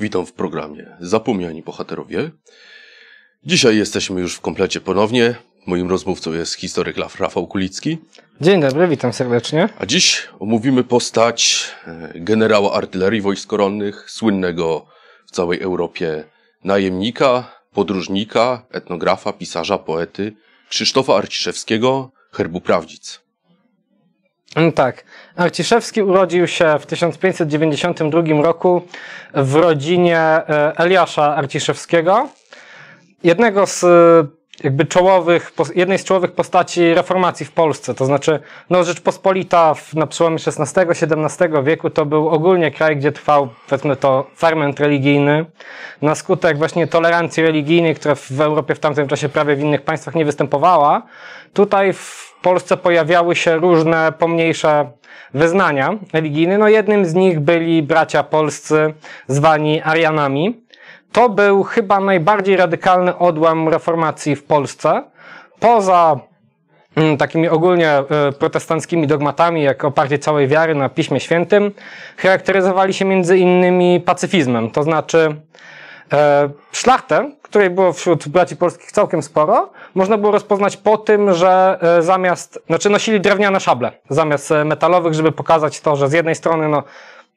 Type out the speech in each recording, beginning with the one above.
Witam w programie Zapomniani Bohaterowie. Dzisiaj jesteśmy już w komplecie ponownie. Moim rozmówcą jest historyk Rafał Kulicki. Dzień dobry, witam serdecznie. A dziś omówimy postać e, generała artylerii wojsk koronnych, słynnego w całej Europie najemnika, podróżnika, etnografa, pisarza, poety Krzysztofa Arciszewskiego, Herbu Prawdzic. Mm, tak. Arciszewski urodził się w 1592 roku w rodzinie e, Eliasza Arciszewskiego, jednego z jakby czołowych, jednej z czołowych postaci reformacji w Polsce. To znaczy, no Rzeczpospolita w, na przełomie XVI-XVII wieku to był ogólnie kraj, gdzie trwał, powiedzmy to, ferment religijny. Na skutek właśnie tolerancji religijnej, która w Europie w tamtym czasie prawie w innych państwach nie występowała, tutaj w Polsce pojawiały się różne pomniejsze wyznania religijne. No jednym z nich byli bracia polscy zwani Arianami to był chyba najbardziej radykalny odłam reformacji w Polsce. Poza mm, takimi ogólnie e, protestanckimi dogmatami, jak oparcie całej wiary na Piśmie Świętym, charakteryzowali się między innymi pacyfizmem, to znaczy e, szlachtę, której było wśród braci polskich całkiem sporo, można było rozpoznać po tym, że e, zamiast, znaczy nosili drewniane szable zamiast e, metalowych, żeby pokazać to, że z jednej strony no,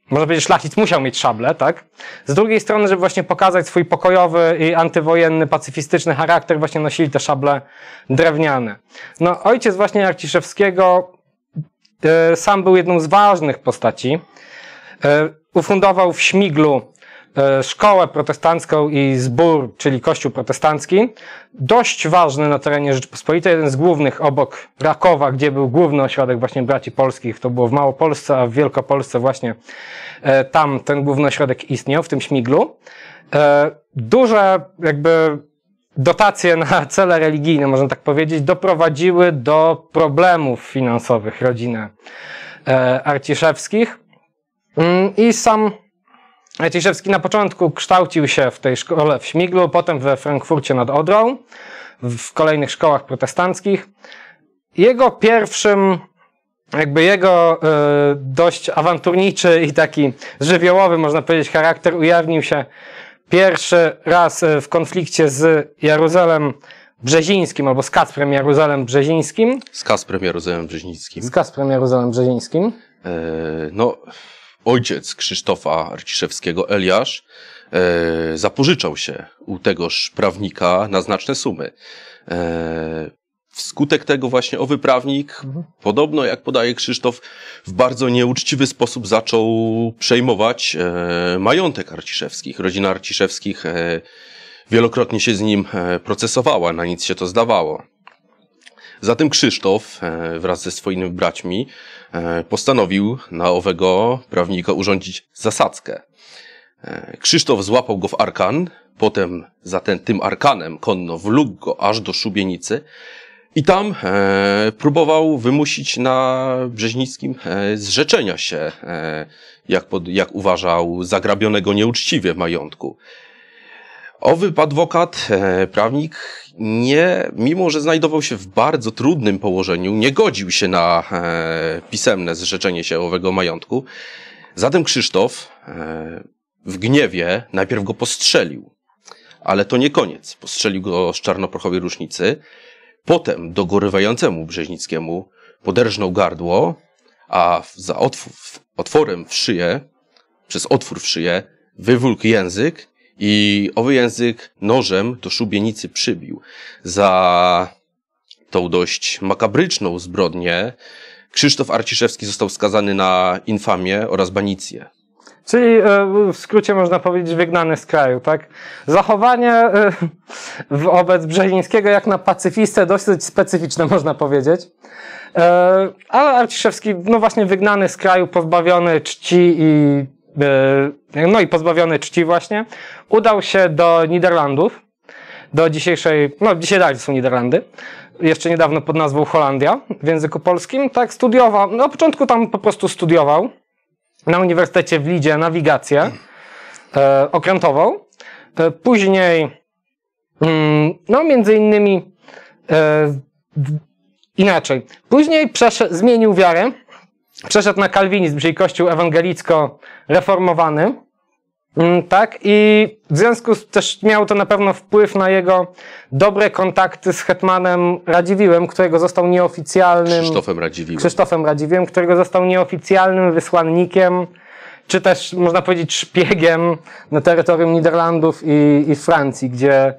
można powiedzieć, szlachcic musiał mieć szablę, tak? Z drugiej strony, żeby właśnie pokazać swój pokojowy i antywojenny, pacyfistyczny charakter, właśnie nosili te szable drewniane. No, ojciec właśnie Arciszewskiego e, sam był jedną z ważnych postaci. E, ufundował w Śmiglu E, szkołę protestancką i zbór, czyli kościół protestancki, dość ważny na terenie Rzeczypospolitej, jeden z głównych obok Rakowa, gdzie był główny ośrodek właśnie braci polskich, to było w Małopolsce, a w Wielkopolsce właśnie e, tam ten główny ośrodek istniał, w tym Śmiglu. E, duże jakby dotacje na cele religijne, można tak powiedzieć, doprowadziły do problemów finansowych rodziny Arciszewskich mm, i sam Ciszewski na początku kształcił się w tej szkole w Śmiglu, potem we Frankfurcie nad Odrą, w kolejnych szkołach protestanckich. Jego pierwszym, jakby jego y, dość awanturniczy i taki żywiołowy, można powiedzieć, charakter ujawnił się pierwszy raz e, w konflikcie z Jaruzalem Brzezińskim, albo z Kasprem Jaruzalem Brzezińskim. Z Kasprem Jaruzalem Brzezińskim. Z Kasprem Jaruzalem Brzezińskim. Yy, no ojciec Krzysztofa Arciszewskiego, Eliasz, e, zapożyczał się u tegoż prawnika na znaczne sumy. E, wskutek tego właśnie owy prawnik, mhm. podobno jak podaje Krzysztof, w bardzo nieuczciwy sposób zaczął przejmować e, majątek Arciszewskich. Rodzina Arciszewskich wielokrotnie się z nim procesowała, na nic się to zdawało. Zatem Krzysztof wraz ze swoimi braćmi E, postanowił na owego prawnika urządzić zasadzkę. E, Krzysztof złapał go w arkan, potem za ten, tym arkanem konno wlógł go aż do szubienicy i tam e, próbował wymusić na Brzeźnickim e, zrzeczenia się, e, jak, pod, jak uważał, zagrabionego nieuczciwie majątku. Owy adwokat, e, prawnik, nie, mimo że znajdował się w bardzo trudnym położeniu, nie godził się na e, pisemne zrzeczenie się owego majątku. Zatem Krzysztof e, w gniewie najpierw go postrzelił. Ale to nie koniec. Postrzelił go z czarnoprochowej rusznicy. Potem dogorywającemu Brzeźnickiemu poderżnął gardło, a za otw otworem w szyję, przez otwór w szyję, wywlókł język i owy język nożem do szubienicy przybił. Za tą dość makabryczną zbrodnię Krzysztof Arciszewski został skazany na infamię oraz banicję. Czyli e, w skrócie można powiedzieć wygnany z kraju, tak? Zachowanie e, wobec Brzezińskiego jak na pacyfistę dosyć specyficzne można powiedzieć. E, ale Arciszewski, no właśnie wygnany z kraju, pozbawiony czci i E, no i pozbawiony czci właśnie, udał się do Niderlandów, do dzisiejszej, no dzisiaj dalej są Niderlandy, jeszcze niedawno pod nazwą Holandia w języku polskim, tak studiował, na początku tam po prostu studiował na Uniwersytecie w Lidzie nawigację e, okrętową, e, później mm, no między innymi e, inaczej, później przesz- zmienił wiarę przeszedł na kalwinizm, czyli kościół ewangelicko-reformowany. Mm, tak, i w związku z, też miał to na pewno wpływ na jego dobre kontakty z hetmanem Radziwiłem, którego został nieoficjalnym. Krzysztofem Radziwiłem. Krzysztofem Radziwiłem, którego został nieoficjalnym wysłannikiem, czy też można powiedzieć szpiegiem na terytorium Niderlandów i, i Francji, gdzie y,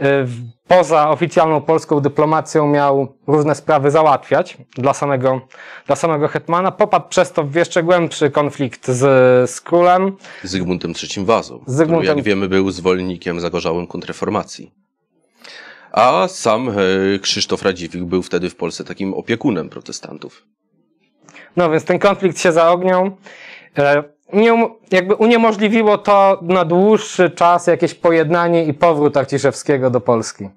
w poza oficjalną polską dyplomacją miał różne sprawy załatwiać dla samego, dla samego hetmana. Popadł przez to w jeszcze głębszy konflikt z, z królem. Zygmuntem III Wazą, Zygmuntem... który jak wiemy był zwolennikiem zagorzałym kontrreformacji. A sam e, Krzysztof Radziwiłł był wtedy w Polsce takim opiekunem protestantów. No więc ten konflikt się zaogniał. E, nie, um- jakby uniemożliwiło to na dłuższy czas jakieś pojednanie i powrót Arciszewskiego do Polski.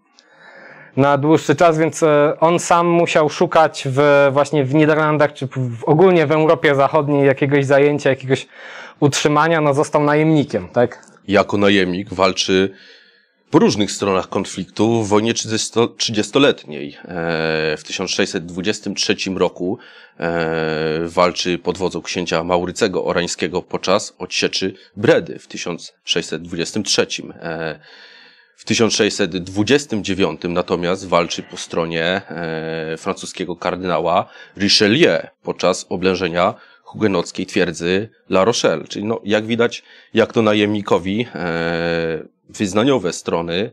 Na dłuższy czas, więc e, on sam musiał szukać w, właśnie w Niderlandach, czy w, ogólnie w Europie Zachodniej jakiegoś zajęcia, jakiegoś utrzymania, no został najemnikiem, tak? Jako najemnik walczy po różnych stronach konfliktu w wojnie 30-letniej e, w 1623 roku e, walczy pod wodzą księcia Maurycego Orańskiego podczas odsieczy Bredy w 1623. E, w 1629 natomiast walczy po stronie francuskiego kardynała Richelieu podczas oblężenia hugenockiej twierdzy La Rochelle. Czyli no, jak widać, jak to najemnikowi wyznaniowe strony,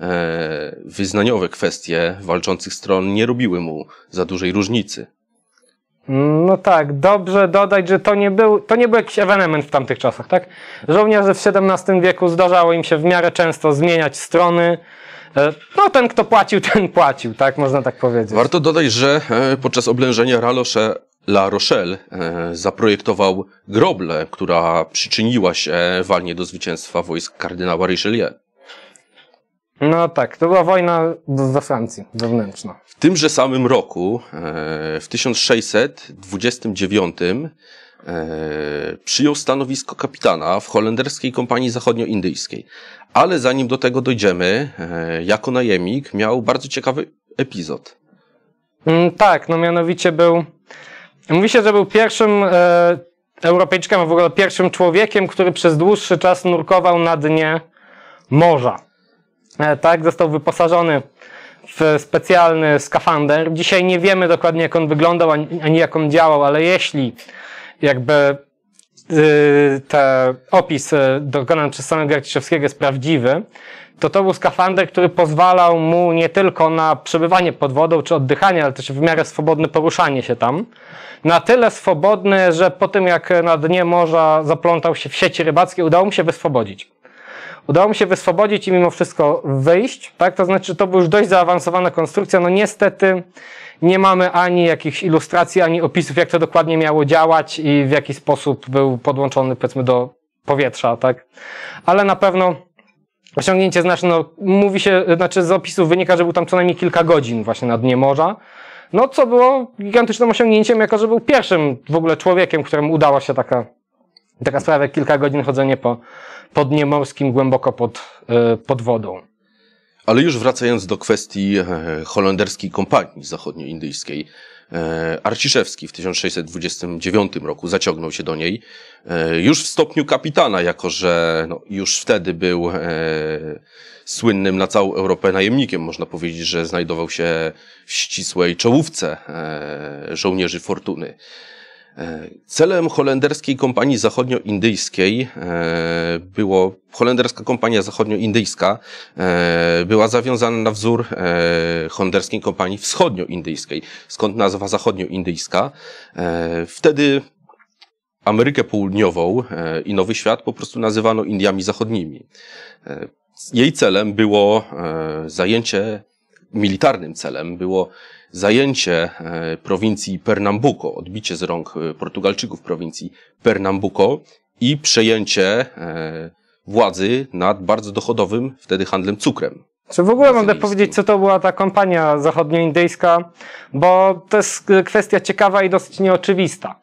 e, wyznaniowe kwestie walczących stron nie robiły mu za dużej różnicy. No tak, dobrze dodać, że to nie był, to nie był jakiś ewenement w tamtych czasach, tak? Żołnierze w XVII wieku zdarzało im się w miarę często zmieniać strony. E, no ten, kto płacił, ten płacił, tak? Można tak powiedzieć. Warto dodać, że e, podczas oblężenia Ralosze La Rochelle e, zaprojektował groble, która przyczyniła się walnie do zwycięstwa wojsk kardynała Richelieu. No tak, to była wojna we Francji, wewnętrzna. W tymże samym roku, e, w 1629, e, przyjął stanowisko kapitana w holenderskiej kompanii zachodnioindyjskiej. Ale zanim do tego dojdziemy, jako najemnik miał bardzo ciekawy epizod. Mm, tak, no mianowicie był Mówi się, że był pierwszym e, Europejczykiem, a w ogóle pierwszym człowiekiem, który przez dłuższy czas nurkował na dnie morza. E, tak, został wyposażony w specjalny skafander. Dzisiaj nie wiemy dokładnie, jak on wyglądał, ani, ani jak on działał, ale jeśli jakby Y, Ten opis y, dokonany przez samego Graciszewskiego jest prawdziwy, to to był skafander, który pozwalał mu nie tylko na przebywanie pod wodą czy oddychanie, ale też w miarę swobodne poruszanie się tam. Na tyle swobodny, że po tym jak na dnie morza zaplątał się w sieci rybackie, udało mu się wyswobodzić. Udało mu się wyswobodzić i mimo wszystko wyjść, tak? To znaczy, to była już dość zaawansowana konstrukcja. No niestety, nie mamy ani jakichś ilustracji, ani opisów, jak to dokładnie miało działać i w jaki sposób był podłączony, powiedzmy, do powietrza, tak? Ale na pewno osiągnięcie znaczne, no, mówi się, znaczy z opisów wynika, że był tam co najmniej kilka godzin właśnie na dnie morza. No, co było gigantycznym osiągnięciem, jako że był pierwszym w ogóle człowiekiem, któremu udała się taka, taka sprawa, jak kilka godzin chodzenie po, po dnie morskim głęboko pod, y, pod wodą. Ale już wracając do kwestii e, holenderskiej kompanii zachodnioindyjskiej, e, Arciszewski w 1629 roku zaciągnął się do niej e, już w stopniu kapitana, jako że no, już wtedy był e, słynnym na całą Europę najemnikiem. Można powiedzieć, że znajdował się w ścisłej czołówce e, żołnierzy fortuny. E, celem holenderskiej kompanii zachodnioindyjskiej e, było, holenderska kompania zachodnioindyjska e, była zawiązana na wzór holenderskiej kompanii wschodnioindyjskiej, skąd nazwa zachodnioindyjska. Wtedy Amerykę Południową i Nowy Świat po prostu nazywano Indiami Zachodnimi. Jej celem było zajęcie, militarnym celem było zajęcie e, prowincji Pernambuco, odbicie z rąk e, Portugalczyków prowincji Pernambuco i przejęcie e, władzy nad bardzo dochodowym wtedy handlem cukrem. Czy w ogóle mogę powiedzieć, co to była ta kompania zachodnioindyjska? Bo to jest kwestia ciekawa i dosyć nieoczywista.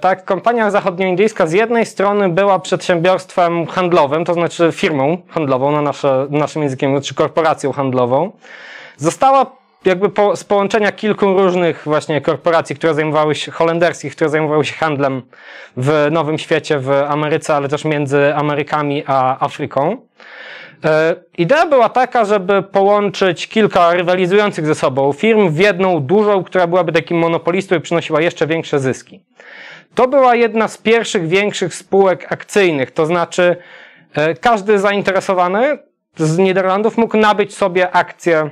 Tak, kompania zachodnioindyjska z jednej strony była przedsiębiorstwem handlowym, to znaczy firmą handlową, na nasze, naszym językiem, czy korporacją handlową. Została jakby po, z połączenia kilku różnych właśnie korporacji, które zajmowały się, holenderskich, które zajmowały się handlem w Nowym Świecie, w Ameryce, ale też między Amerykami a Afryką. E, idea była taka, żeby połączyć kilka rywalizujących ze sobą firm w jedną dużą, która byłaby takim monopolistą i przynosiła jeszcze większe zyski. To była jedna z pierwszych większych spółek akcyjnych, to znaczy e, każdy zainteresowany z Niderlandów mógł nabyć sobie akcję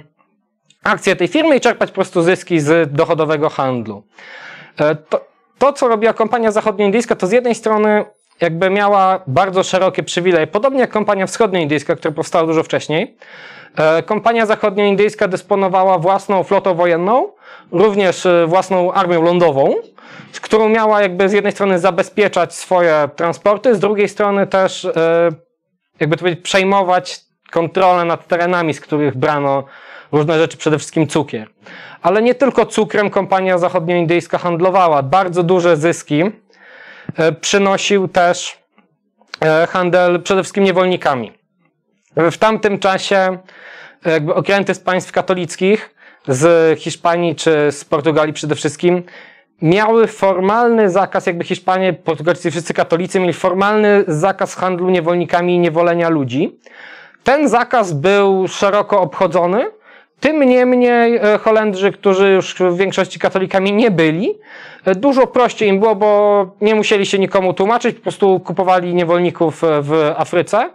akcje tej firmy i czerpać po prostu zyski z dochodowego handlu. E, to, to co robiła kompania zachodnioindyjska, to z jednej strony jakby miała bardzo szerokie przywileje, podobnie jak kompania wschodnioindyjska, która powstała dużo wcześniej. E, kompania zachodnioindyjska dysponowała własną flotą wojenną, również e, własną armią lądową, z którą miała jakby z jednej strony zabezpieczać swoje transporty, z drugiej strony też jakby to powiedzieć, przejmować kontrolę nad terenami, z których brano różne rzeczy, przede wszystkim cukier. Ale nie tylko cukrem kompania zachodnioindyjska handlowała. Bardzo duże zyski e, przynosił też e, handel przede wszystkim niewolnikami. W tamtym czasie e, jakby okręty z państw katolickich, z Hiszpanii czy z Portugalii przede wszystkim, miały formalny zakaz, jakby Hiszpanie, Portugalczycy, wszyscy katolicy mieli formalny zakaz handlu niewolnikami i niewolenia ludzi. Ten zakaz był szeroko obchodzony, tym niemniej e, Holendrzy, którzy już w większości katolikami nie byli, e, dużo prościej im było, bo nie musieli się nikomu tłumaczyć, po prostu kupowali niewolników e, w Afryce.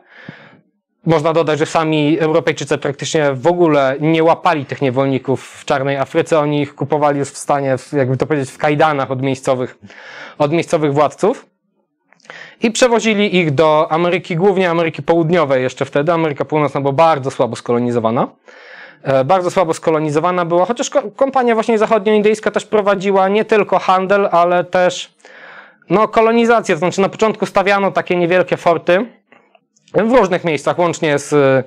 Można dodać, że sami Europejczycy praktycznie w ogóle nie łapali tych niewolników w czarnej Afryce. Oni ich kupowali już w stanie, jakby to powiedzieć, w kajdanach od miejscowych, od miejscowych władców. I przewozili ich do Ameryki, głównie Ameryki Południowej jeszcze wtedy. Ameryka Północna była bardzo słabo skolonizowana. E, bardzo słabo skolonizowana była, chociaż kompania właśnie zachodnioindyjska też prowadziła nie tylko handel, ale też no, kolonizację, to znaczy na początku stawiano takie niewielkie forty w różnych miejscach, łącznie z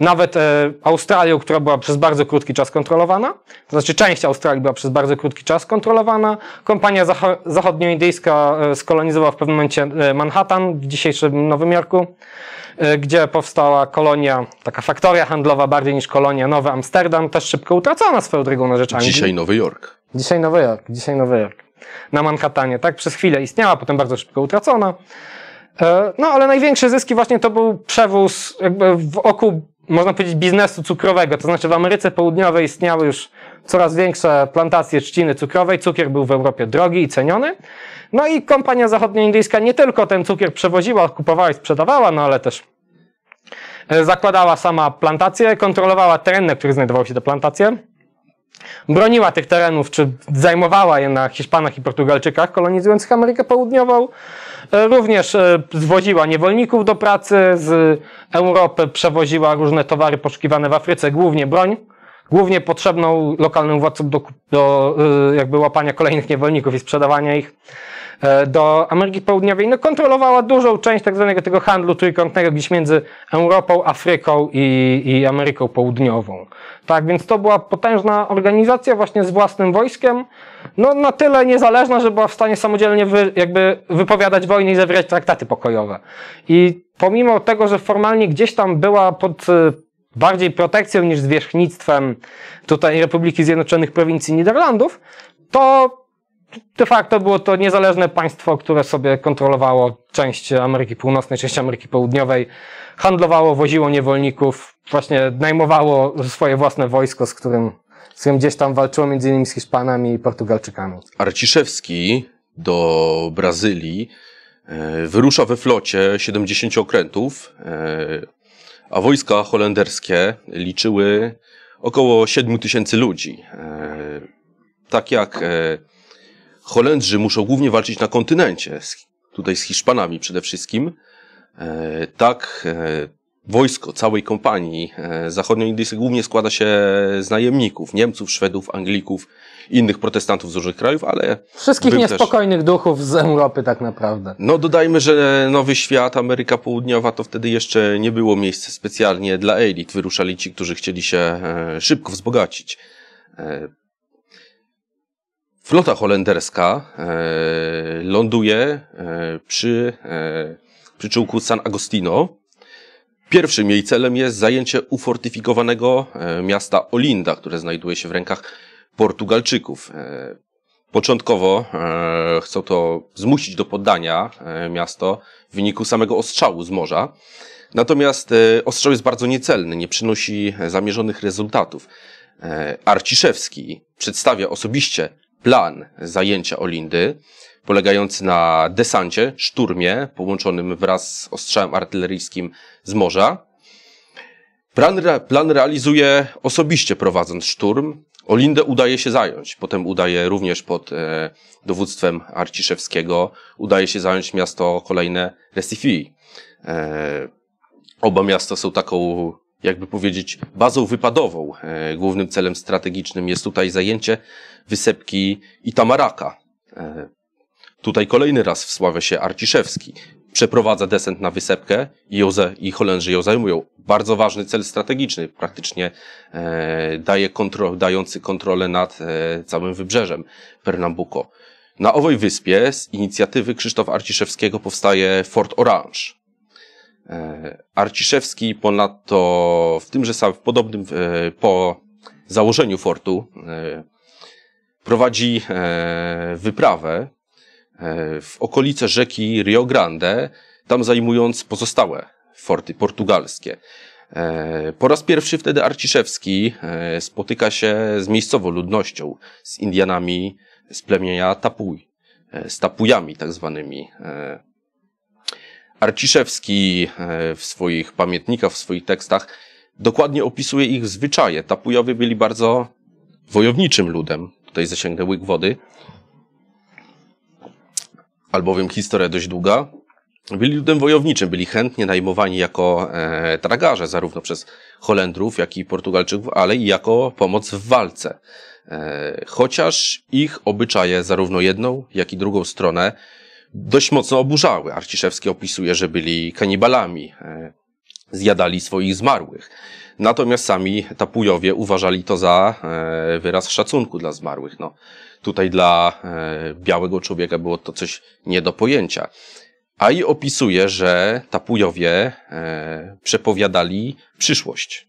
nawet e, Australią, która była przez bardzo krótki czas kontrolowana, to znaczy część Australii była przez bardzo krótki czas kontrolowana. Kompania zacho- zachodnioindyjska e, skolonizowała w pewnym momencie e, Manhattan w dzisiejszym Nowym Jorku, e, gdzie powstała kolonia, taka faktoria handlowa bardziej niż kolonia, Nowy Amsterdam, też szybko utracona swoją drogą na rzecz Anglii. Dzisiaj Nowy Jork. Dzisiaj Nowy Jork, dzisiaj Nowy Jork. Na Manhattanie, tak? Przez chwilę istniała, potem bardzo szybko utracona. E, no, ale największe zyski właśnie to był przewóz jakby wokół można powiedzieć, biznesu cukrowego. To znaczy w Ameryce Południowej istniały już coraz większe plantacje trzciny cukrowej. Cukier był w Europie drogi i ceniony. No i kompania zachodnioindyjska nie tylko ten cukier przewoziła, kupowała i sprzedawała, no ale też e, zakładała sama plantację, kontrolowała teren, na których znajdowały się te plantacje. Broniła tych terenów, czy zajmowała je na Hiszpanach i Portugalczykach kolonizujących Amerykę Południową. E, również e, zwoziła niewolników do pracy, z Europy przewoziła różne towary poszukiwane w Afryce, głównie broń, głównie potrzebną lokalnym władcom do, do e, jakby łapania kolejnych niewolników i sprzedawania ich. E, do Ameryki Południowej, no kontrolowała dużą część tak zwanego tego handlu trójkątnego gdzieś między Europą, Afryką i, i Ameryką Południową. Tak, więc to była potężna organizacja właśnie z własnym wojskiem, no na tyle niezależna, że była w stanie samodzielnie wy, jakby wypowiadać wojny i zawierać traktaty pokojowe. I pomimo tego, że formalnie gdzieś tam była pod e, bardziej protekcją niż zwierzchnictwem tutaj Republiki Zjednoczonych Prowincji Niderlandów, to de facto było to niezależne państwo, które sobie kontrolowało część Ameryki Północnej, część Ameryki Południowej, handlowało, woziło niewolników, właśnie najmowało swoje własne wojsko, z którym, z którym gdzieś tam walczyło między innymi z Hiszpanami i Portugalczykami. Arciszewski do Brazylii e, wyrusza we flocie 70 okrętów, e, a wojska holenderskie liczyły około 7 tysięcy ludzi. E, tak jak Holendrzy muszą głównie walczyć na kontynencie, tutaj z Hiszpanami przede wszystkim. E, tak, e, wojsko całej kompanii e, zachodnioindyjskiej głównie składa się z najemników, Niemców, Szwedów, Anglików, innych protestantów z różnych krajów, ale... Wszystkich niespokojnych też... duchów z Europy tak naprawdę. No dodajmy, że Nowy Świat, Ameryka Południowa, to wtedy jeszcze nie było miejsca specjalnie dla elit. Wyruszali ci, którzy chcieli się szybko wzbogacić. Flota holenderska e, ląduje e, przy e, przyczółku San Agostino. Pierwszym jej celem jest zajęcie ufortyfikowanego miasta Olinda, które znajduje się w rękach Portugalczyków. Początkowo chcą to zmusić do poddania miasto w wyniku samego ostrzału z morza. Natomiast ostrzał jest bardzo niecelny, nie przynosi zamierzonych rezultatów. Arciszewski przedstawia osobiście plan zajęcia Olindy, polegający na desancie, szturmie, połączonym wraz z ostrzałem artyleryjskim z morza. Plan, plan realizuje osobiście prowadząc szturm. Olindę udaje się zająć. Potem udaje również pod e, dowództwem Arciszewskiego, udaje się zająć miasto kolejne Recifi. E, oba miasta są taką jakby powiedzieć, bazą wypadową. E, głównym celem strategicznym jest tutaj zajęcie wysepki Itamaraka. E, tutaj kolejny raz wsławia się Arciszewski. Przeprowadza descent na wysepkę i, i Holendrzy ją zajmują. Bardzo ważny cel strategiczny, praktycznie e, daje kontro, dający kontrolę nad całym wybrzeżem Pernambuco. Na owej wyspie z inicjatywy Krzysztof Arciszewskiego powstaje Fort Orange. E, Arciszewski ponadto w tymże samym, w podobnym, e, po założeniu fortu e, prowadzi wyprawę w okolice rzeki Rio Grande, tam zajmując pozostałe forty portugalskie. Po raz pierwszy wtedy Arciszewski spotyka się z miejscową ludnością, z Indianami z plemienia Tapuj, z Tapujami tak zwanymi. Arciszewski e, w swoich pamiętnikach, w swoich tekstach dokładnie opisuje ich zwyczaje. Tapujowie byli bardzo wojowniczym ludem. Tutaj zasięgnę łyk wody. Albowiem historia dość długa. Byli ludem wojowniczym, byli chętnie najmowani jako e, tragarze, zarówno przez Holendrów, jak i Portugalczyków, ale i jako pomoc w walce. E, chociaż ich obyczaje, zarówno jedną, jak i drugą stronę, dość mocno oburzały. Arciszewski opisuje, że byli kanibalami, e, zjadali swoich zmarłych. Natomiast sami Tapujowie uważali to za e, wyraz szacunku dla zmarłych. No, tutaj dla e, białego człowieka było to coś nie do pojęcia. A i opisuje, że Tapujowie przepowiadali przyszłość.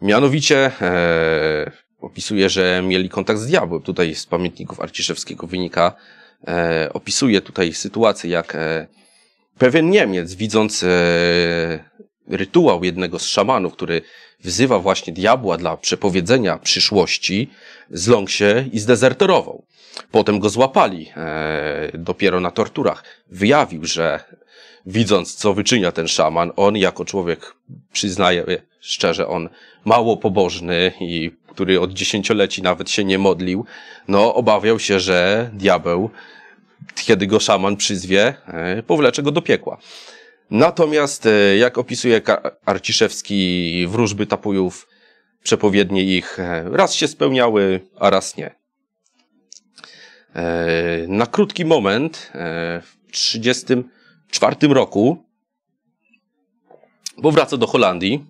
Mianowicie opisuje, że mieli kontakt z diabłem. Tutaj z pamiętników Arciszewskiego wynika, E, opisuje tutaj sytuację, jak e, pewien Niemiec, widząc e, rytuał jednego z szamanów, który wzywa właśnie diabła dla przepowiedzenia przyszłości, zląkł się i zdezerterował. Potem go złapali, dopiero na torturach. Wyjawił, że widząc, co wyczynia ten szaman, on jako człowiek przyznaje szczerze on mało pobożny i który od dziesięcioleci nawet się nie modlił, no obawiał się, że diabeł, kiedy go szaman przyzwie, e, powlecze go do piekła. Natomiast, e, jak opisuje Arciszewski, wróżby tapujów, przepowiednie ich e, raz się spełniały, a raz nie. Na krótki moment, w 1934 roku, powraca do Holandii,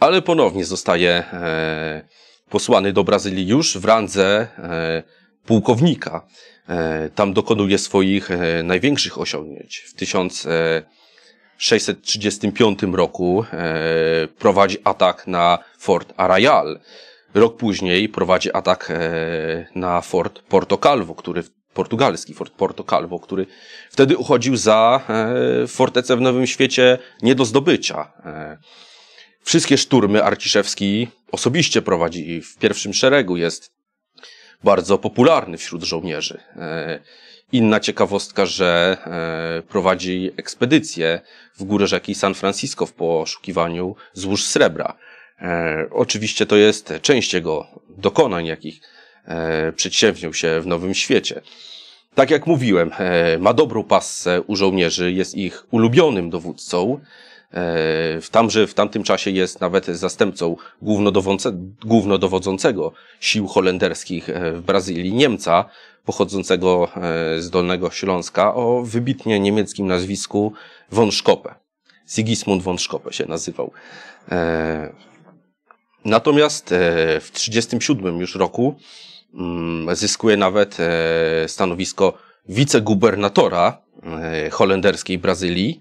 ale ponownie zostaje e, posłany do Brazylii już w randze e, pułkownika. E, tam dokonuje swoich największych osiągnięć. W 1635 roku prowadzi atak na Fort Arrayal. Rok później prowadzi atak na Fort Porto Calvo, który portugalski Fort Porto Calvo, który wtedy uchodził za fortecę w Nowym Świecie nie do zdobycia. Wszystkie szturmy Arciszewski osobiście prowadzi i w pierwszym szeregu jest bardzo popularny wśród żołnierzy. E, inna ciekawostka, że e, prowadzi ekspedycję w górę rzeki San Francisco w poszukiwaniu złóż srebra. E, oczywiście to jest część jego dokonań, jakich przedsięwziął się w Nowym Świecie. Tak jak mówiłem, ma dobrą passę u żołnierzy, jest ich ulubionym dowódcą. E, w, tamże, w tamtym czasie jest nawet zastępcą głównodowodzącego sił holenderskich e, w Brazylii, Niemca, pochodzącego e, z Dolnego Śląska, o wybitnie niemieckim nazwisku von Sigismund von się nazywał. Natomiast w 1937 już roku mm, zyskuje nawet stanowisko wicegubernatora holenderskiej Brazylii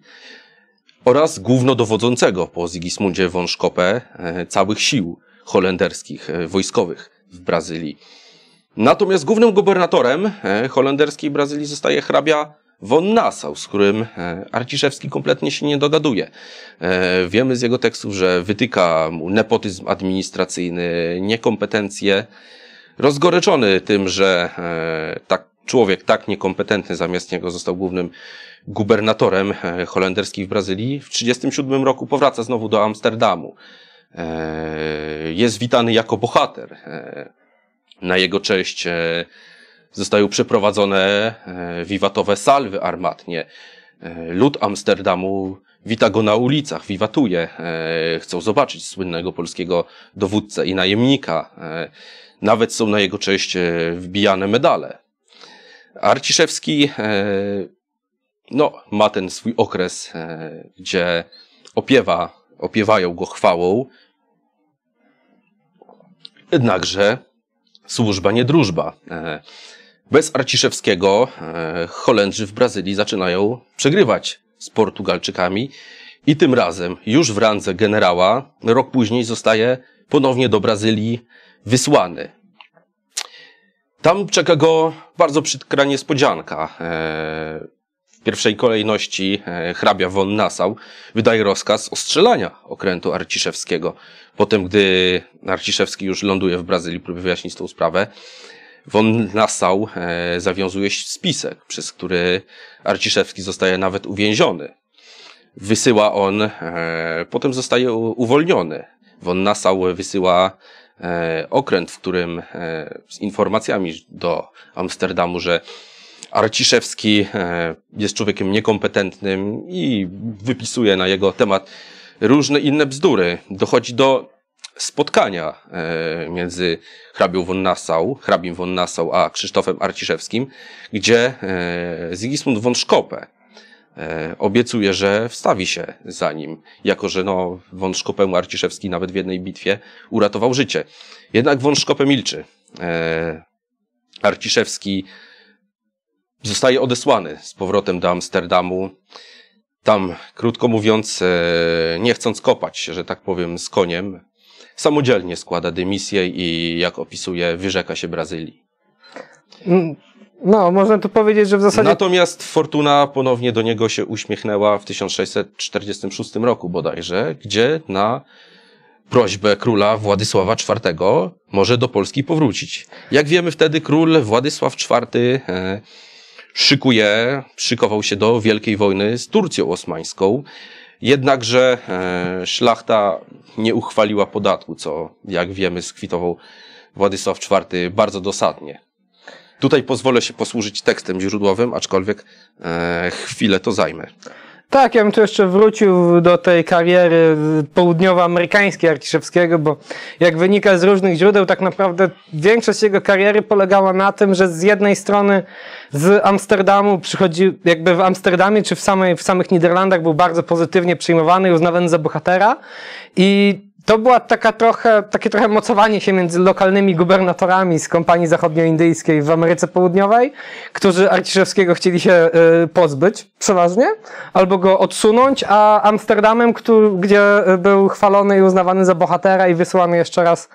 oraz głównodowodzącego po Zygismundzie von Szkope e, całych sił holenderskich, e, wojskowych w Brazylii. Natomiast głównym gubernatorem e, holenderskiej Brazylii zostaje hrabia von Nassau, z którym Arciszewski kompletnie się nie dogaduje. Wiemy z jego tekstów, że wytyka mu nepotyzm administracyjny, niekompetencje. Rozgoryczony tym, że tak człowiek tak niekompetentny zamiast niego został głównym gubernatorem e, holenderski w Brazylii. W 1937 roku powraca znowu do Amsterdamu. E, jest witany jako bohater. E, na jego cześć zostają przeprowadzone wiwatowe salwy armatnie. Lud Amsterdamu wita go na ulicach, wiwatuje. Chcą zobaczyć słynnego polskiego dowódcę i najemnika. Nawet są na jego cześć wbijane medale. Arciszewski e, no, ma ten swój okres, e, gdzie opiewa, opiewają go chwałą. Jednakże służba nie drużba. E, bez Arciszewskiego Holendrzy w Brazylii zaczynają przegrywać z Portugalczykami i tym razem już w randze generała rok później zostaje ponownie do Brazylii wysłany. Tam czeka go bardzo przykra niespodzianka. E, w pierwszej kolejności e, hrabia von Nassau wydaje rozkaz ostrzelania okrętu Arciszewskiego. Potem, gdy Arciszewski już ląduje w Brazylii, próbuje wyjaśnić tą sprawę, von Nassau e, zawiązuje spisek, przez który Arciszewski zostaje nawet uwięziony. Wysyła on, potem zostaje uwolniony. Von Nassau wysyła E, okręt, w którym e, z informacjami do Amsterdamu, że Arciszewski e, jest człowiekiem niekompetentnym i wypisuje na jego temat różne inne bzdury. Dochodzi do spotkania między hrabią von Nassau, hrabim von Nassau, a Krzysztofem Arciszewskim, gdzie Zygmunt von Szkope, E, obiecuje, że wstawi się za nim, jako że no, Wąszkopemu Arciszewski nawet w jednej bitwie uratował życie. Jednak Wąszkopę milczy. E, Arciszewski zostaje odesłany z powrotem do Amsterdamu. Tam, krótko mówiąc, e, nie chcąc kopać, że tak powiem, z koniem, samodzielnie składa dymisję i, jak opisuje, wyrzeka się Brazylii. Mm, no, można tu powiedzieć, że w zasadzie. Natomiast Fortuna ponownie do niego się uśmiechnęła w 1646 roku bodajże, gdzie na prośbę króla Władysława IV może do Polski powrócić. Jak wiemy wtedy król Władysław IV e, szykuje, szykował się do wielkiej wojny z Turcją osmańską. Jednakże e, szlachta nie uchwaliła podatku, co jak wiemy skwitował Władysław IV bardzo dosadnie. Tutaj pozwolę się posłużyć tekstem źródłowym, aczkolwiek e, chwilę to zajmę. Tak, ja bym tu jeszcze wrócił do tej kariery południowoamerykańskiej Arciszewskiego, bo jak wynika z różnych źródeł, tak naprawdę większość jego kariery polegała na tym, że z jednej strony z Amsterdamu przychodził, jakby w Amsterdamie czy w, samej, w samych Niderlandach był bardzo pozytywnie przyjmowany i uznawany za bohatera i to była taka trochę, takie trochę mocowanie się między lokalnymi gubernatorami z kompanii zachodnioindyjskiej w Ameryce Południowej, którzy Arciszewskiego chcieli się y, pozbyć przeważnie, albo go odsunąć, a Amsterdamem, który, gdzie e, był chwalony i uznawany za bohatera i wysłany jeszcze raz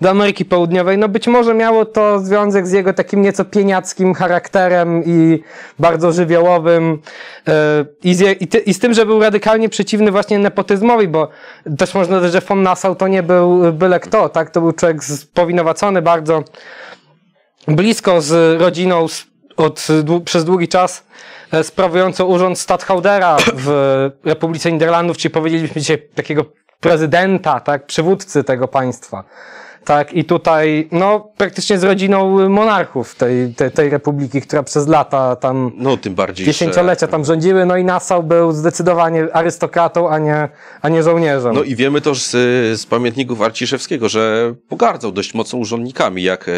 do Ameryki Południowej, no być może miało to związek z jego takim nieco pieniackim charakterem i bardzo żywiołowym y, i, z, i, ty, i z tym, że był radykalnie przeciwny właśnie nepotyzmowi, bo też można dodać, że Nassau to nie był y, byle kto, tak? To był człowiek spowinowacony bardzo blisko z rodziną od, przez długi czas e, sprawującą urząd Stadtholdera w Republice Niderlandów, czyli powiedzielibyśmy dzisiaj takiego prezydenta, tak? Przywódcy tego państwa. Tak, i tutaj no, praktycznie z rodziną monarchów tej, tej, tej republiki, która przez lata tam. No, tym bardziej. Dziesięciolecia że... tam rządziły, no i Nassau był zdecydowanie arystokratą, a nie, a nie żołnierzem. No i wiemy też z, z pamiętników Arciszewskiego, że pogardzał dość mocno urzędnikami. Jak e,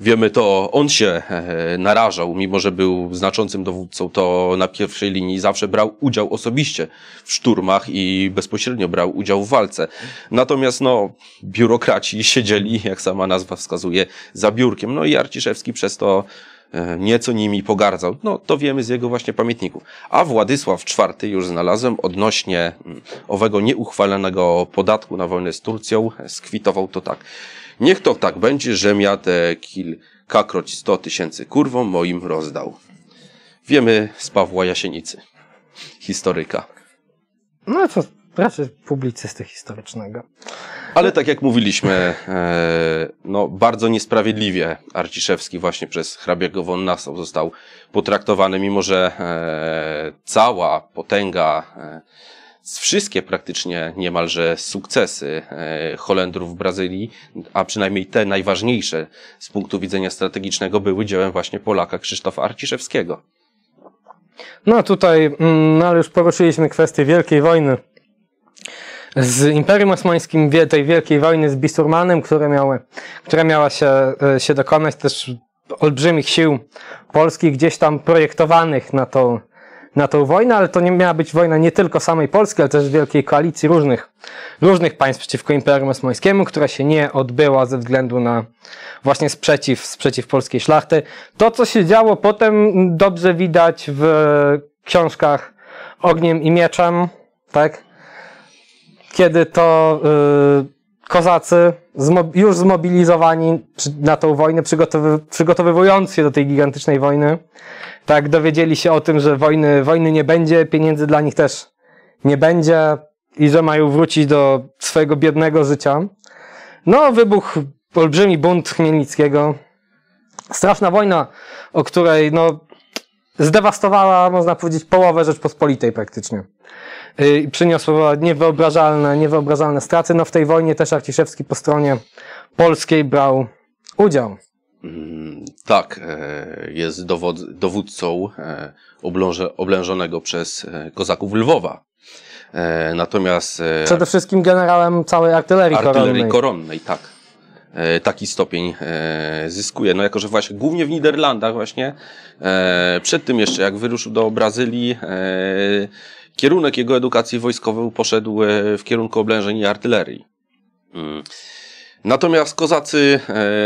wiemy, to on się e, narażał, mimo że był znaczącym dowódcą, to na pierwszej linii zawsze brał udział osobiście w szturmach i bezpośrednio brał udział w walce. Natomiast no, biurokraci się siedzieli, jak sama nazwa wskazuje, za biurkiem. No i Arciszewski przez to e, nieco nimi pogardzał. No to wiemy z jego właśnie pamiętników. A Władysław IV już znalazłem odnośnie mm, owego nieuchwalanego podatku na wojnę z Turcją, skwitował to tak. Niech to tak będzie, że ja te kilkakroć sto tysięcy kurwą moim rozdał. Wiemy z Pawła Jasienicy, historyka. No to raczej publicysty historycznego. Ale tak jak mówiliśmy, e, no bardzo niesprawiedliwie Arciszewski właśnie przez hrabiego von Nassau został potraktowany, mimo że e, cała potęga, e, wszystkie praktycznie niemalże sukcesy Holendrów w Brazylii, a przynajmniej te najważniejsze z punktu widzenia strategicznego były dziełem właśnie Polaka Krzysztofa Arciszewskiego. No tutaj, mm, no ale już poruszyliśmy kwestię Wielkiej Wojny z Imperium Osmańskim, tej wielkiej wojny z Bisurmanem, które miały, która miała się, e, się dokonać też olbrzymich sił polskich gdzieś tam projektowanych na tą, na tą wojnę, ale to nie miała być wojna nie tylko samej Polski, ale też wielkiej koalicji różnych, różnych państw przeciwko Imperium Osmańskiemu, która się nie odbyła ze względu na właśnie sprzeciw, sprzeciw polskiej szlachty. To, co się działo potem, dobrze widać w książkach Ogniem i Mieczem, tak? kiedy to yy, kozacy zmo- już zmobilizowani na tą wojnę, przygotowy- przygotowywując się do tej gigantycznej wojny, tak dowiedzieli się o tym, że wojny, wojny nie będzie, pieniędzy dla nich też nie będzie i że mają wrócić do swojego biednego życia. No, wybuch olbrzymi bunt Chmielnickiego. Straszna wojna, o której no, zdewastowała, można powiedzieć, połowę Rzeczpospolitej praktycznie. Yy, przyniosła niewyobrażalne, niewyobrażalne straty. No w tej wojnie też Arciszewski po stronie polskiej brał udział. Mm, tak, e, jest dowod, dowódcą e, obląże, oblężonego przez e, kozaków Lwowa. Natomiast. Przede wszystkim generałem całej artylerii, artylerii koronnej. koronnej tak. E, taki stopień e, zyskuje. No jako, że właśnie głównie w Niderlandach właśnie, e, przed tym jeszcze jak wyruszył do Brazylii, kierunek jego edukacji wojskowej poszedł w kierunku oblężeń i artylerii. Mm. Natomiast kozacy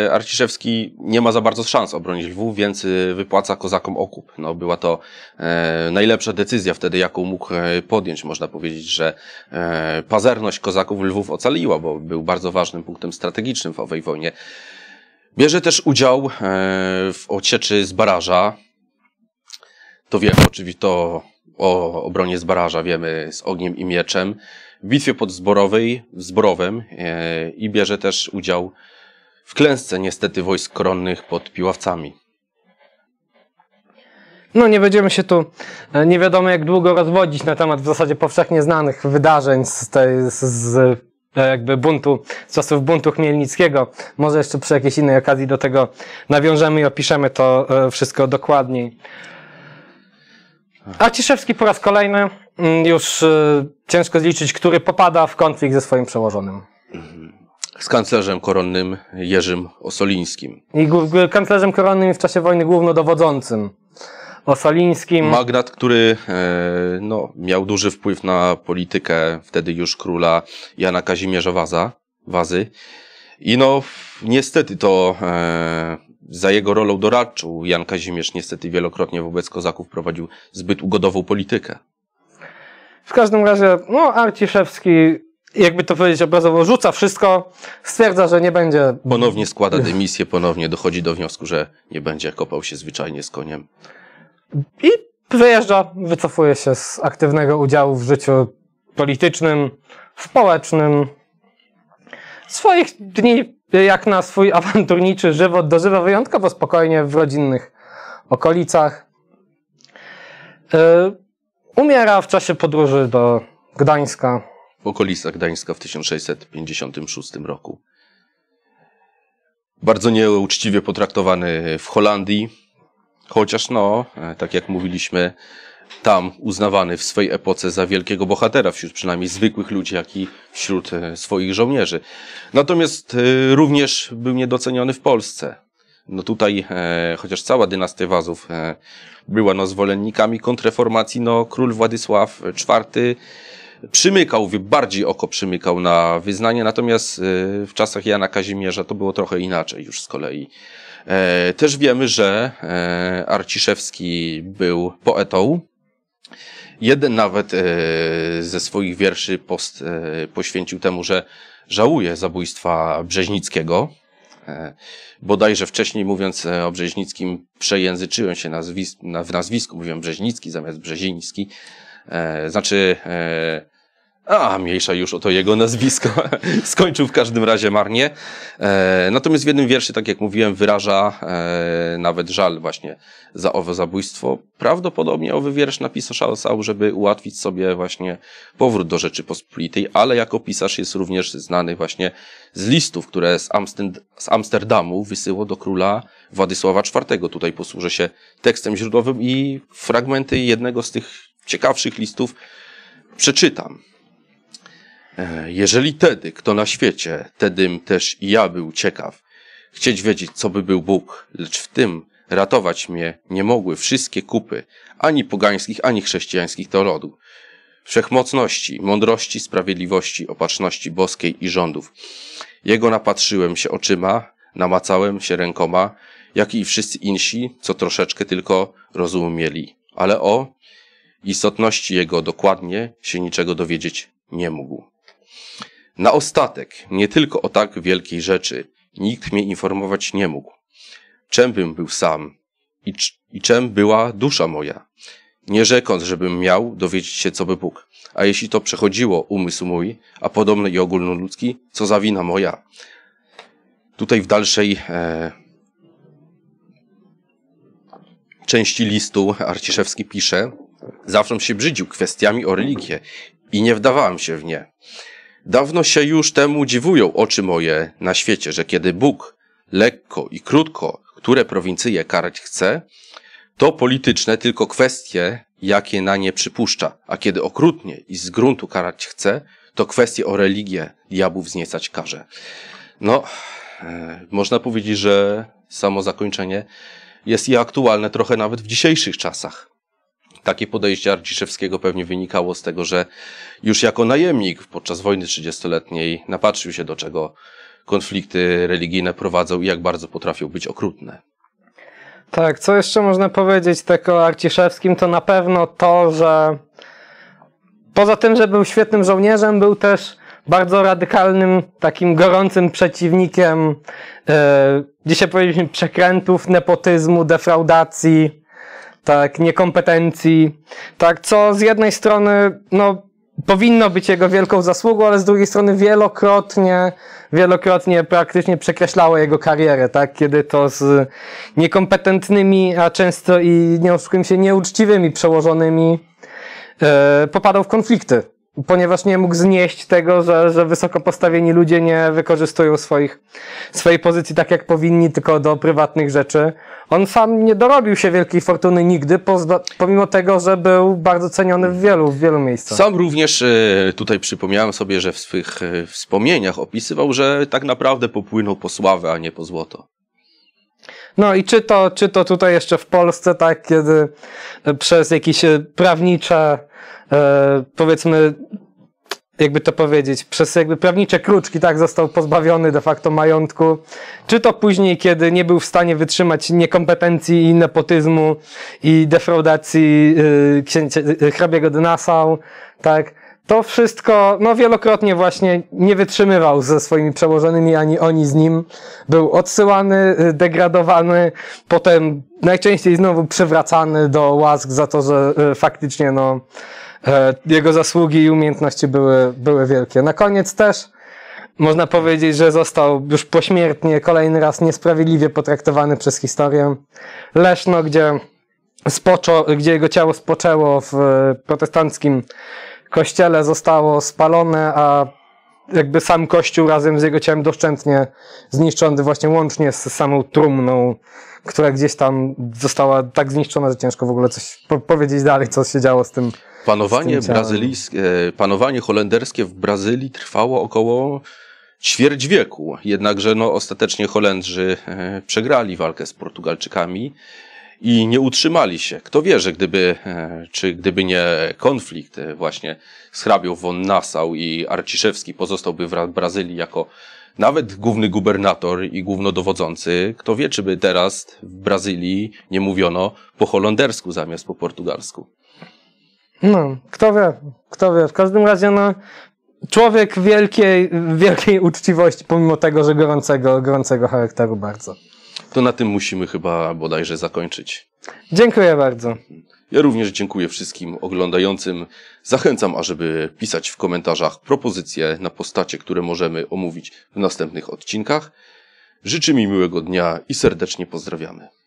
e, Arciszewski nie ma za bardzo szans obronić lwów, więc e, wypłaca kozakom okup. No, była to e, najlepsza decyzja wtedy, jaką mógł e, podjąć. Można powiedzieć, że e, pazerność kozaków Lwów ocaliła, bo był bardzo ważnym punktem strategicznym w owej wojnie. Bierze też udział e, w ocieczy z baraża. To wiemy oczywiście to o obronie z baraża, wiemy z ogniem i mieczem w bitwie podzborowej, zborowym e, i bierze też udział w klęsce niestety wojsk koronnych pod Piławcami. No nie będziemy się tu e, nie wiadomo jak długo rozwodzić na temat w zasadzie powszechnie znanych wydarzeń z, tej, z, z e, jakby buntu, z czasów buntu Chmielnickiego. Może jeszcze przy jakiejś innej okazji do tego nawiążemy i opiszemy to wszystko dokładniej. A Ciszewski po raz kolejny Mm, już y, ciężko zliczyć, który popada w konflikt ze swoim przełożonym. Z kanclerzem koronnym Jerzym Osolińskim. I kanclerzem koronnym w czasie wojny głównodowodzącym. Osolińskim. Magnat, który e, no, miał duży wpływ na politykę wtedy już króla Jana Kazimierza Waza, Wazy. I no, niestety to e, za jego rolą doradczą Jan Kazimierz niestety wielokrotnie wobec kozaków prowadził zbyt ugodową politykę. W każdym razie, no, Arciszewski, jakby to powiedzieć obrazowo, rzuca wszystko, stwierdza, że nie będzie. Ponownie składa dymisję, ponownie dochodzi do wniosku, że nie będzie kopał się zwyczajnie z koniem. I wyjeżdża, wycofuje się z aktywnego udziału w życiu politycznym, społecznym. Swoich dni, jak na swój awanturniczy żywot, dożywa wyjątkowo spokojnie w rodzinnych okolicach. Yy Umiera w czasie podróży do Gdańska. W okolicach Gdańska w 1656 roku. Bardzo nieuczciwie potraktowany w Holandii, chociaż no, e, tak jak mówiliśmy, tam uznawany w swej epoce za wielkiego bohatera wśród przynajmniej zwykłych ludzi, jak i wśród e, swoich żołnierzy. Natomiast e, również był niedoceniony w Polsce. No tutaj, e, chociaż cała dynastia Wazów e, była no, zwolennikami kontreformacji, no król Władysław IV przymykał, bardziej oko przymykał na wyznanie, natomiast e, w czasach Jana Kazimierza to było trochę inaczej już z kolei. E, też wiemy, że e, Arciszewski był poetą. Jeden nawet e, ze swoich wierszy post, poświęcił temu, że żałuje zabójstwa Brzeźnickiego, E, bodajże wcześniej mówiąc e, o Brzeźnickim przejęzyczyłem się nazwis w nazwisku, mówiłem Brzeźnicki zamiast Brzeziński. E, znaczy a, mniejsza już o to jego nazwisko. Skończył w każdym razie marnie. E, natomiast w jednym wierszy, tak jak mówiłem, wyraża e, nawet żal właśnie za owe zabójstwo. Prawdopodobnie owy wiersz napisał Szalsał, żeby ułatwić sobie właśnie powrót do Rzeczypospolitej, ale jako pisarz jest również znany właśnie z listów, które z, Amsterd z Amsterdamu wysyło do króla Władysława IV. Tutaj posłużę się tekstem źródłowym i fragmenty jednego z tych ciekawszych listów przeczytam. E, jeżeli tedy, kto na świecie, tedym też i ja był ciekaw, chcieć wiedzieć, co by był Bóg, lecz w tym ratować mnie nie mogły wszystkie kupy, ani pogańskich, ani chrześcijańskich to rodu. Wszechmocności, mądrości, sprawiedliwości, opatrzności boskiej i rządów. Jego napatrzyłem się oczyma, namacałem się rękoma, jak i wszyscy insi, co troszeczkę tylko rozumieli. Ale o istotności jego dokładnie się niczego dowiedzieć nie mógł. Na ostatek, nie tylko o tak wielkiej rzeczy, nikt mnie informować nie mógł. Czem bym był sam i, i czem była dusza moja? Nie rzekąc, żebym miał dowiedzieć się, co by Bóg. A jeśli to przechodziło umysł mój, a podobny i ogólnoludzki, co za wina moja? Tutaj w dalszej e, części listu Arciszewski pisze, zawsze się brzydził kwestiami o religię i nie wdawałem się w nie. Dawno się już temu dziwują oczy moje na świecie, że kiedy Bóg lekko i krótko, które prowincje karać chce, to polityczne tylko kwestie, jakie na nie przypuszcza, a kiedy okrutnie i z gruntu karać chce, to kwestie o religię diabłów zniecać każe. No, e, można powiedzieć, że samo zakończenie jest i aktualne trochę nawet w dzisiejszych czasach takie podejście Arciszewskiego pewnie wynikało z tego, że już jako najemnik podczas wojny 30-letniej napatrzył się do czego konflikty religijne prowadzą i jak bardzo potrafią być okrutne. Tak, co jeszcze można powiedzieć tak o Arciszewskim, to na pewno to, że poza tym, że był świetnym żołnierzem, był też bardzo radykalnym, takim gorącym przeciwnikiem, yy, dzisiaj powiedzmy przekrętów, nepotyzmu, defraudacji, tak niekompetencji, tak, co z jednej strony, no, powinno być jego wielką zasługą, ale z drugiej strony wielokrotnie, wielokrotnie praktycznie przekreślało jego karierę, tak? Kiedy to z niekompetentnymi, a często i nie oszukujmy się, nieuczciwymi przełożonymi yy, popadał w konflikty ponieważ nie mógł znieść tego, że, że wysoko postawieni ludzie nie wykorzystują swoich, swojej pozycji tak jak powinni, tylko do prywatnych rzeczy. On sam nie dorobił się wielkiej fortuny nigdy, pomimo tego, że był bardzo ceniony w wielu, w wielu miejscach. Sam również e, tutaj przypomniałem sobie, że w swych e, wspomnieniach opisywał, że tak naprawdę popłynął po sławę, a nie po złoto. No i czy to, czy to tutaj jeszcze w Polsce, tak, kiedy przez jakieś e, prawnicze, e, powiedzmy, jakby to powiedzieć, przez jakby prawnicze kruczki, tak, został pozbawiony de facto majątku, czy to później, kiedy nie był w stanie wytrzymać niekompetencji i nepotyzmu i defraudacji yy, księcia, hrabiego Dynasał, tak, to wszystko, no wielokrotnie właśnie nie wytrzymywał ze swoimi przełożonymi, ani oni z nim. Był odsyłany, y, degradowany, potem najczęściej znowu przywracany do łask za to, że y, faktycznie no, e, jego zasługi i umiejętności były, były wielkie. Na koniec też można powiedzieć, że został już pośmiertnie kolejny raz niesprawiedliwie potraktowany przez historię. Leszno, gdzie, gdzie jego ciało spoczęło w y, protestanckim kościele zostało spalone, a jakby sam kościół razem z jego ciałem doszczętnie zniszczony, właśnie łącznie z samą trumną, która gdzieś tam została tak zniszczona, że ciężko w ogóle coś po powiedzieć dalej, co się działo z tym. Panowanie, z tym brazylijskie, e, panowanie holenderskie w Brazylii trwało około ćwierć wieku, jednakże no, ostatecznie Holendrzy e, przegrali walkę z Portugalczykami i nie utrzymali się. Kto wie, że gdyby, e, czy gdyby nie konflikt e, właśnie z hrabią von Nassau i Arciszewski pozostałby w Brazylii jako nawet główny gubernator i głównodowodzący, kto wie, czy by teraz w Brazylii nie mówiono po holendersku zamiast po portugalsku. No, kto wie, kto wie. W każdym razie, no, człowiek wielkiej, wielkiej uczciwości, pomimo tego, że gorącego, gorącego charakteru bardzo. To na tym musimy chyba bodajże zakończyć. Dziękuję bardzo. Ja również dziękuję wszystkim oglądającym. Zachęcam, ażeby pisać w komentarzach propozycje na postacie, które możemy omówić w następnych odcinkach. Życzymy miłego dnia i serdecznie pozdrawiamy.